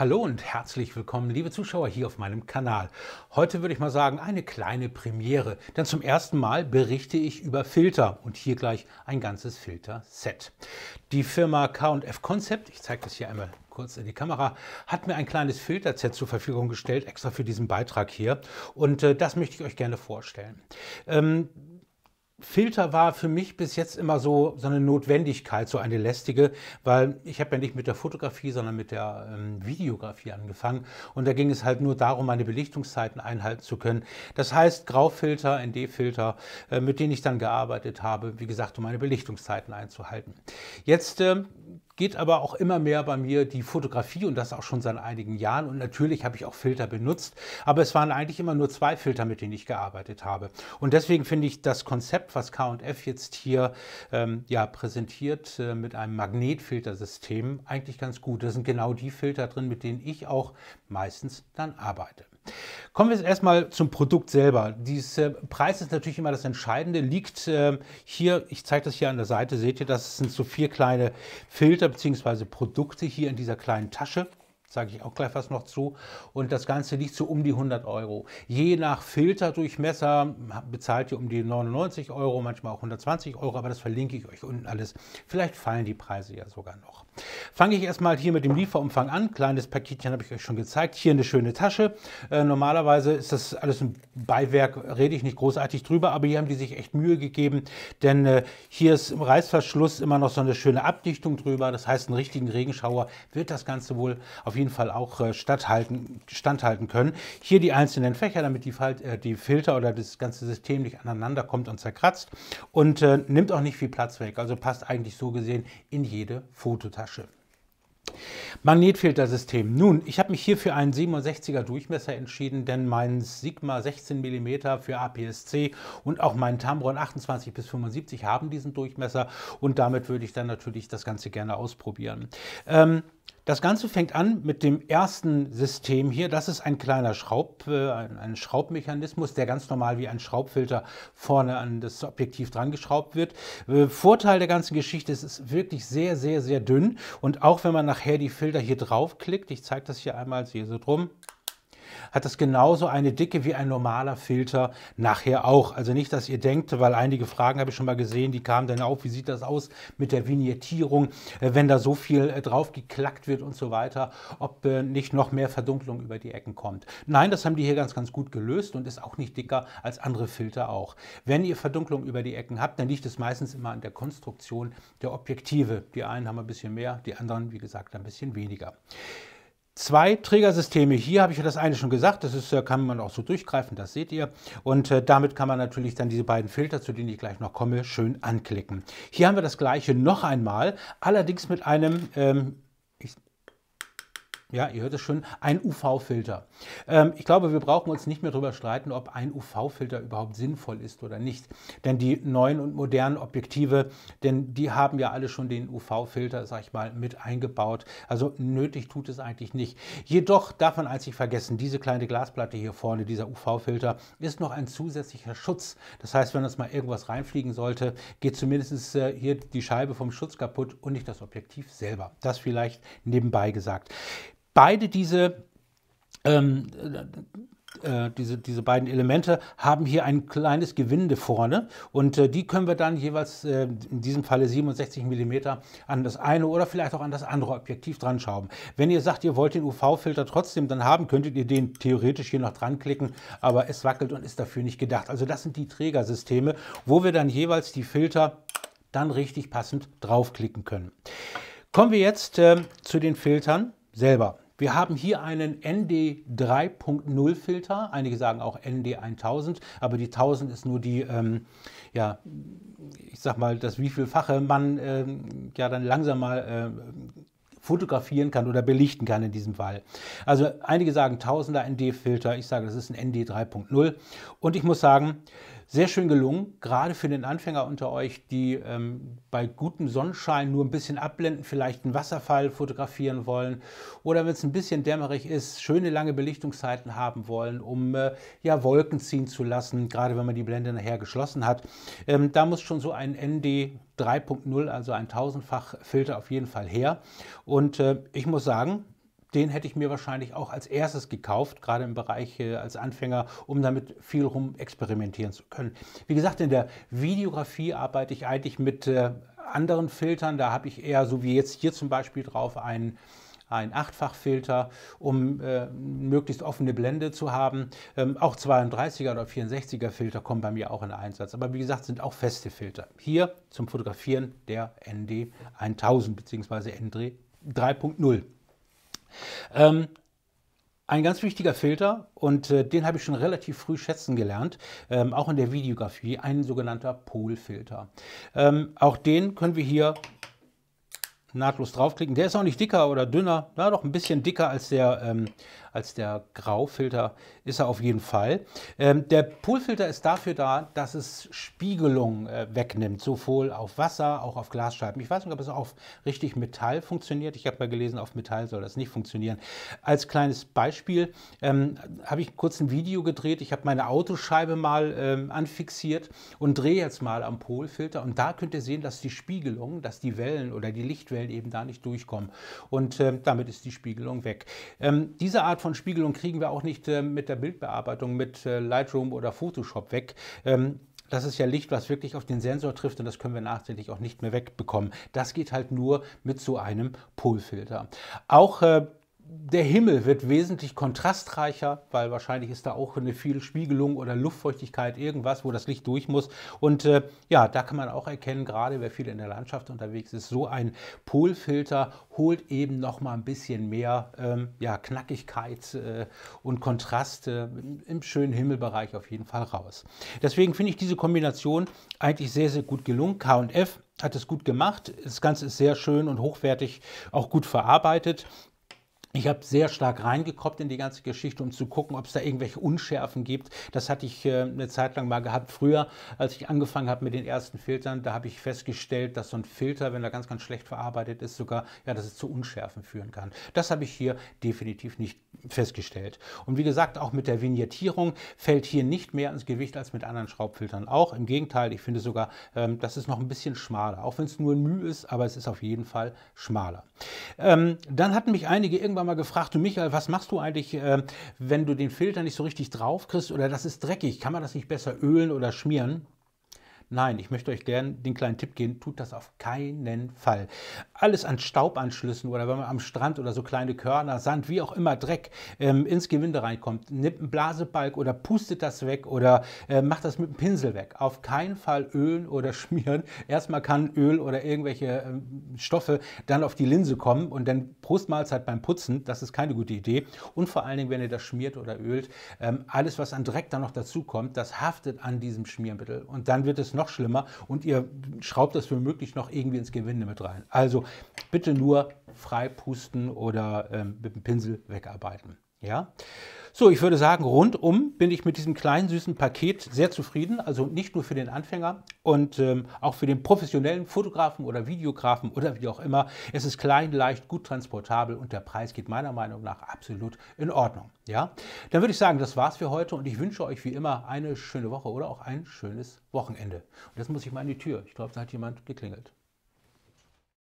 Hallo und herzlich willkommen, liebe Zuschauer hier auf meinem Kanal. Heute würde ich mal sagen, eine kleine Premiere, denn zum ersten Mal berichte ich über Filter und hier gleich ein ganzes Filter-Set. Die Firma K&F Concept, ich zeige das hier einmal kurz in die Kamera, hat mir ein kleines Filterset zur Verfügung gestellt, extra für diesen Beitrag hier. Und äh, das möchte ich euch gerne vorstellen. Ähm, Filter war für mich bis jetzt immer so, so eine Notwendigkeit, so eine lästige, weil ich habe ja nicht mit der Fotografie, sondern mit der ähm, Videografie angefangen. Und da ging es halt nur darum, meine Belichtungszeiten einhalten zu können. Das heißt, Graufilter, ND-Filter, äh, mit denen ich dann gearbeitet habe, wie gesagt, um meine Belichtungszeiten einzuhalten. Jetzt äh, geht aber auch immer mehr bei mir die Fotografie und das auch schon seit einigen Jahren. Und natürlich habe ich auch Filter benutzt, aber es waren eigentlich immer nur zwei Filter, mit denen ich gearbeitet habe. Und deswegen finde ich das Konzept, was KF jetzt hier ähm, ja, präsentiert äh, mit einem Magnetfiltersystem, eigentlich ganz gut. Das sind genau die Filter drin, mit denen ich auch meistens dann arbeite. Kommen wir jetzt erstmal zum Produkt selber. Dieser äh, Preis ist natürlich immer das Entscheidende. Liegt äh, hier, ich zeige das hier an der Seite, seht ihr, das sind so vier kleine Filter bzw. Produkte hier in dieser kleinen Tasche sage ich auch gleich was noch zu. Und das Ganze liegt so um die 100 Euro. Je nach Filterdurchmesser bezahlt ihr um die 99 Euro, manchmal auch 120 Euro, aber das verlinke ich euch unten alles. Vielleicht fallen die Preise ja sogar noch. Fange ich erstmal hier mit dem Lieferumfang an. Kleines Paketchen habe ich euch schon gezeigt. Hier eine schöne Tasche. Äh, normalerweise ist das alles ein Beiwerk, rede ich nicht großartig drüber, aber hier haben die sich echt Mühe gegeben, denn äh, hier ist im Reißverschluss immer noch so eine schöne Abdichtung drüber. Das heißt, einen richtigen Regenschauer wird das Ganze wohl auf jeden Fall auch äh, statthalten, standhalten können. Hier die einzelnen Fächer, damit die, äh, die, Filter oder das ganze System nicht aneinander kommt und zerkratzt und äh, nimmt auch nicht viel Platz weg. Also passt eigentlich so gesehen in jede Fototasche. Flasche. Magnetfiltersystem. Nun, ich habe mich hier für einen 67er Durchmesser entschieden, denn mein Sigma 16 mm für APS-C und auch mein Tamron 28 bis 75 haben diesen Durchmesser und damit würde ich dann natürlich das Ganze gerne ausprobieren. Ähm, das Ganze fängt an mit dem ersten System hier. Das ist ein kleiner Schraub, äh, ein Schraubmechanismus, der ganz normal wie ein Schraubfilter vorne an das Objektiv dran geschraubt wird. Äh, Vorteil der ganzen Geschichte ist, es ist wirklich sehr, sehr, sehr dünn. Und auch wenn man nachher die Filter Bilder hier draufklickt, ich zeige das hier einmal sehe so drum, hat das genauso eine Dicke wie ein normaler Filter nachher auch. Also nicht, dass ihr denkt, weil einige Fragen habe ich schon mal gesehen, die kamen dann auf, wie sieht das aus mit der Vignettierung, äh, wenn da so viel äh, drauf geklackt wird und so weiter, ob äh, nicht noch mehr Verdunklung über die Ecken kommt. Nein, das haben die hier ganz, ganz gut gelöst und ist auch nicht dicker als andere Filter auch. Wenn ihr Verdunklung über die Ecken habt, dann liegt es meistens immer an der Konstruktion der Objektive. Die einen haben ein bisschen mehr, die anderen, wie gesagt, ein bisschen weniger. Zwei Trägersysteme. Hier habe ich ja das eine schon gesagt, das ist, äh, kann man auch so durchgreifen, das seht ihr. Und äh, damit kann man natürlich dann diese beiden Filter, zu denen ich gleich noch komme, schön anklicken. Hier haben wir das gleiche noch einmal, allerdings mit einem ähm, ja, ihr hört es schon, ein UV-Filter. Ähm, ich glaube, wir brauchen uns nicht mehr darüber streiten, ob ein UV-Filter überhaupt sinnvoll ist oder nicht. Denn die neuen und modernen Objektive, denn die haben ja alle schon den UV-Filter, sag ich mal, mit eingebaut. Also nötig tut es eigentlich nicht. Jedoch darf man einzig vergessen, diese kleine Glasplatte hier vorne, dieser UV-Filter, ist noch ein zusätzlicher Schutz. Das heißt, wenn das mal irgendwas reinfliegen sollte, geht zumindest äh, hier die Scheibe vom Schutz kaputt und nicht das Objektiv selber. Das vielleicht nebenbei gesagt beide diese, ähm, äh, äh, diese, diese beiden Elemente haben hier ein kleines Gewinde vorne und äh, die können wir dann jeweils äh, in diesem Falle 67 mm an das eine oder vielleicht auch an das andere Objektiv dran schrauben. Wenn ihr sagt, ihr wollt den UV-Filter trotzdem dann haben, könntet ihr den theoretisch hier noch dran klicken, aber es wackelt und ist dafür nicht gedacht. Also das sind die Trägersysteme, wo wir dann jeweils die Filter dann richtig passend draufklicken können. Kommen wir jetzt äh, zu den Filtern selber. Wir haben hier einen ND 3.0 Filter, einige sagen auch ND 1000, aber die 1000 ist nur die, ähm, ja, ich sag mal, das wievielfache man ähm, ja dann langsam mal ähm, fotografieren kann oder belichten kann in diesem Fall. Also einige sagen 1000er ND-Filter, ich sage, das ist ein ND 3.0 und ich muss sagen, sehr schön gelungen, gerade für den Anfänger unter euch, die ähm, bei gutem Sonnenschein nur ein bisschen abblenden, vielleicht einen Wasserfall fotografieren wollen oder wenn es ein bisschen dämmerig ist, schöne lange Belichtungszeiten haben wollen, um äh, ja Wolken ziehen zu lassen, gerade wenn man die Blende nachher geschlossen hat. Ähm, da muss schon so ein ND 3.0, also ein tausendfach Filter auf jeden Fall her. Und äh, ich muss sagen, den hätte ich mir wahrscheinlich auch als erstes gekauft, gerade im Bereich äh, als Anfänger, um damit viel rum experimentieren zu können. Wie gesagt, in der Videografie arbeite ich eigentlich mit äh, anderen Filtern. Da habe ich eher, so wie jetzt hier zum Beispiel drauf, einen ein Achtfachfilter, um äh, möglichst offene Blende zu haben. Ähm, auch 32er oder 64er Filter kommen bei mir auch in Einsatz. Aber wie gesagt, sind auch feste Filter. Hier zum Fotografieren der ND 1000 bzw. ND 3.0. Ähm, ein ganz wichtiger Filter, und äh, den habe ich schon relativ früh schätzen gelernt, ähm, auch in der Videografie, ein sogenannter Polfilter. Ähm, auch den können wir hier nahtlos draufklicken. Der ist auch nicht dicker oder dünner, ja, doch ein bisschen dicker als der, ähm, als der Graufilter ist er auf jeden Fall. Ähm, der Poolfilter ist dafür da, dass es Spiegelung äh, wegnimmt, sowohl auf Wasser, auch auf Glasscheiben. Ich weiß nicht, ob es auf richtig Metall funktioniert. Ich habe mal gelesen, auf Metall soll das nicht funktionieren. Als kleines Beispiel ähm, habe ich kurz ein Video gedreht. Ich habe meine Autoscheibe mal ähm, anfixiert und drehe jetzt mal am Polfilter. Und da könnt ihr sehen, dass die Spiegelung, dass die Wellen oder die Lichtwellen Quellen eben da nicht durchkommen. Und äh, damit ist die Spiegelung weg. Ähm, diese Art von Spiegelung kriegen wir auch nicht äh, mit der Bildbearbeitung, mit äh, Lightroom oder Photoshop weg. Ähm, das ist ja Licht, was wirklich auf den Sensor trifft und das können wir nachträglich auch nicht mehr wegbekommen. Das geht halt nur mit so einem Polfilter. Auch äh, der Himmel wird wesentlich kontrastreicher, weil wahrscheinlich ist da auch eine viel Spiegelung oder Luftfeuchtigkeit, irgendwas, wo das Licht durch muss. Und äh, ja, da kann man auch erkennen, gerade wer viel in der Landschaft unterwegs ist, so ein Polfilter holt eben noch mal ein bisschen mehr ähm, ja, Knackigkeit äh, und Kontrast äh, im schönen Himmelbereich auf jeden Fall raus. Deswegen finde ich diese Kombination eigentlich sehr, sehr gut gelungen. K&F hat es gut gemacht. Das Ganze ist sehr schön und hochwertig auch gut verarbeitet. Ich habe sehr stark reingekoppt in die ganze Geschichte, um zu gucken, ob es da irgendwelche Unschärfen gibt. Das hatte ich äh, eine Zeit lang mal gehabt. Früher, als ich angefangen habe mit den ersten Filtern, da habe ich festgestellt, dass so ein Filter, wenn er ganz, ganz schlecht verarbeitet ist, sogar, ja, dass es zu Unschärfen führen kann. Das habe ich hier definitiv nicht festgestellt. Und wie gesagt, auch mit der Vignettierung fällt hier nicht mehr ins Gewicht als mit anderen Schraubfiltern auch. Im Gegenteil, ich finde sogar, ähm, das ist noch ein bisschen schmaler. Auch wenn es nur ein Mühe ist, aber es ist auf jeden Fall schmaler. Ähm, dann hatten mich einige irgendwann irgendwann mal gefragt, du Michael, was machst du eigentlich, äh, wenn du den Filter nicht so richtig drauf kriegst oder das ist dreckig? Kann man das nicht besser ölen oder schmieren? Nein, ich möchte euch gern den kleinen Tipp geben, tut das auf keinen Fall. Alles an Staubanschlüssen oder wenn man am Strand oder so kleine Körner, Sand, wie auch immer, Dreck ähm, ins Gewinde reinkommt, nimmt einen Blasebalg oder pustet das weg oder äh, macht das mit dem Pinsel weg. Auf keinen Fall ölen oder schmieren. Erstmal kann Öl oder irgendwelche ähm, Stoffe dann auf die Linse kommen und dann Prostmahlzeit beim Putzen, das ist keine gute Idee. Und vor allen Dingen, wenn ihr das schmiert oder ölt, ähm, alles, was an Dreck dann noch dazu kommt, das haftet an diesem Schmiermittel und dann wird es noch noch schlimmer und ihr schraubt das womöglich noch irgendwie ins Gewinde mit rein. Also bitte nur frei pusten oder ähm, mit dem Pinsel wegarbeiten. Ja. So, ich würde sagen, rundum bin ich mit diesem kleinen süßen Paket sehr zufrieden. Also nicht nur für den Anfänger und ähm, auch für den professionellen Fotografen oder Videografen oder wie auch immer. Es ist klein, leicht, gut transportabel und der Preis geht meiner Meinung nach absolut in Ordnung. Ja, dann würde ich sagen, das war's für heute und ich wünsche euch wie immer eine schöne Woche oder auch ein schönes Wochenende. Und jetzt muss ich mal an die Tür. Ich glaube, da hat jemand geklingelt.